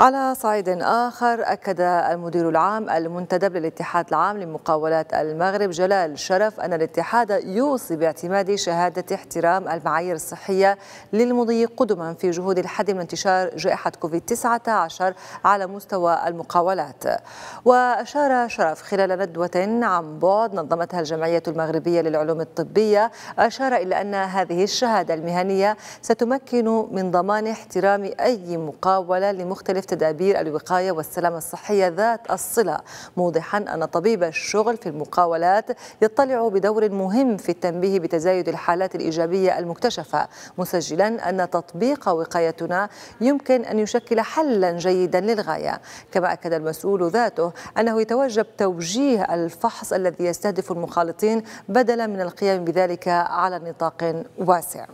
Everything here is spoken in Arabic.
على صعيد آخر أكد المدير العام المنتدب للاتحاد العام لمقاولات المغرب جلال شرف أن الاتحاد يوصي باعتماد شهادة احترام المعايير الصحية للمضي قدما في جهود الحد من انتشار جائحة كوفيد-19 على مستوى المقاولات وأشار شرف خلال ندوة عن بعد نظمتها الجمعية المغربية للعلوم الطبية أشار إلى أن هذه الشهادة المهنية ستمكن من ضمان احترام أي مقاولة لمختلف تدابير الوقاية والسلامة الصحية ذات الصلة موضحا أن طبيب الشغل في المقاولات يطلع بدور مهم في التنبيه بتزايد الحالات الإيجابية المكتشفة مسجلا أن تطبيق وقايتنا يمكن أن يشكل حلا جيدا للغاية كما أكد المسؤول ذاته أنه يتوجب توجيه الفحص الذي يستهدف المخالطين بدلا من القيام بذلك على نطاق واسع